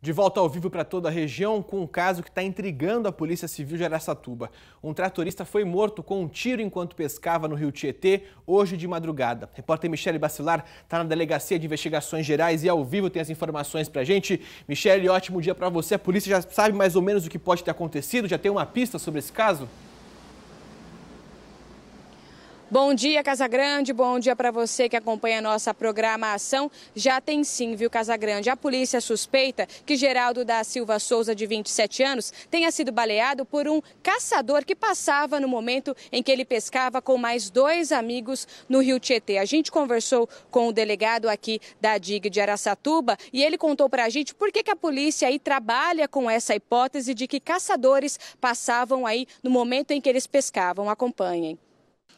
De volta ao vivo para toda a região, com um caso que está intrigando a Polícia Civil de Aracatuba. Um tratorista foi morto com um tiro enquanto pescava no rio Tietê, hoje de madrugada. Repórter Michele Bacilar está na Delegacia de Investigações Gerais e ao vivo tem as informações para a gente. Michele, ótimo dia para você. A polícia já sabe mais ou menos o que pode ter acontecido? Já tem uma pista sobre esse caso? Bom dia, Casagrande. Bom dia para você que acompanha a nossa programação. Já tem sim, viu, Casagrande? A polícia suspeita que Geraldo da Silva Souza, de 27 anos, tenha sido baleado por um caçador que passava no momento em que ele pescava com mais dois amigos no Rio Tietê. A gente conversou com o delegado aqui da DIG de Araçatuba e ele contou para a gente por que, que a polícia aí trabalha com essa hipótese de que caçadores passavam aí no momento em que eles pescavam. Acompanhem.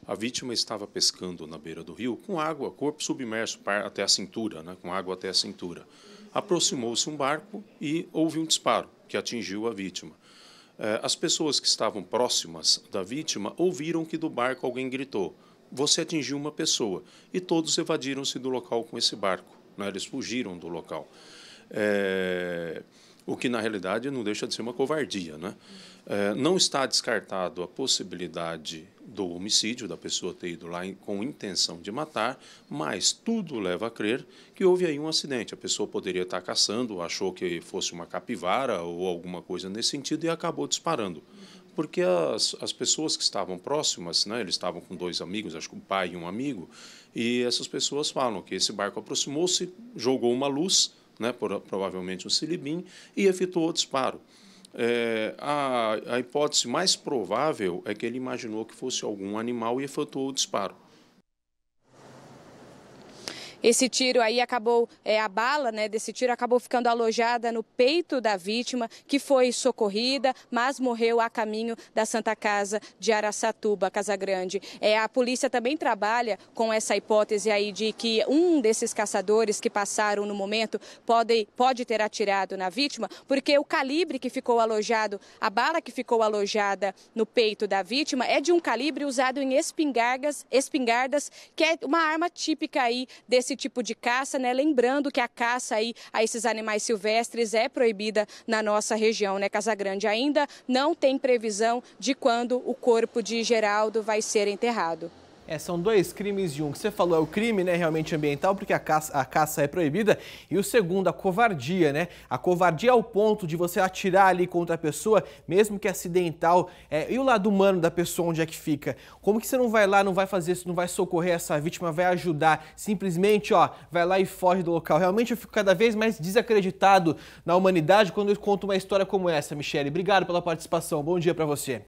A vítima estava pescando na beira do rio com água, corpo submerso até a cintura, né, com água até a cintura. Aproximou-se um barco e houve um disparo que atingiu a vítima. Eh, as pessoas que estavam próximas da vítima ouviram que do barco alguém gritou: Você atingiu uma pessoa. E todos evadiram-se do local com esse barco. Né? Eles fugiram do local. É... O que, na realidade, não deixa de ser uma covardia. Né? É... Não está descartado a possibilidade do homicídio, da pessoa ter ido lá com intenção de matar, mas tudo leva a crer que houve aí um acidente. A pessoa poderia estar caçando, achou que fosse uma capivara ou alguma coisa nesse sentido e acabou disparando. Porque as, as pessoas que estavam próximas, né, eles estavam com dois amigos, acho que um pai e um amigo, e essas pessoas falam que esse barco aproximou-se, jogou uma luz, né, provavelmente um silibim, e efetuou o disparo. É, a, a hipótese mais provável é que ele imaginou que fosse algum animal e efetuou o disparo. Esse tiro aí acabou, é, a bala né, desse tiro acabou ficando alojada no peito da vítima, que foi socorrida, mas morreu a caminho da Santa Casa de Araçatuba, Casa Grande. É, a polícia também trabalha com essa hipótese aí de que um desses caçadores que passaram no momento pode, pode ter atirado na vítima, porque o calibre que ficou alojado, a bala que ficou alojada no peito da vítima é de um calibre usado em espingardas, espingardas que é uma arma típica aí desse esse tipo de caça, né? Lembrando que a caça aí a esses animais silvestres é proibida na nossa região, né? Casagrande ainda não tem previsão de quando o corpo de Geraldo vai ser enterrado. É, são dois crimes de um. que você falou é o crime né, realmente ambiental, porque a caça, a caça é proibida. E o segundo, a covardia, né? A covardia ao ponto de você atirar ali contra a pessoa, mesmo que acidental. É, e o lado humano da pessoa, onde é que fica? Como que você não vai lá, não vai fazer isso, não vai socorrer essa vítima, vai ajudar? Simplesmente, ó, vai lá e foge do local. Realmente eu fico cada vez mais desacreditado na humanidade quando eu conto uma história como essa, Michele. Obrigado pela participação. Bom dia para você.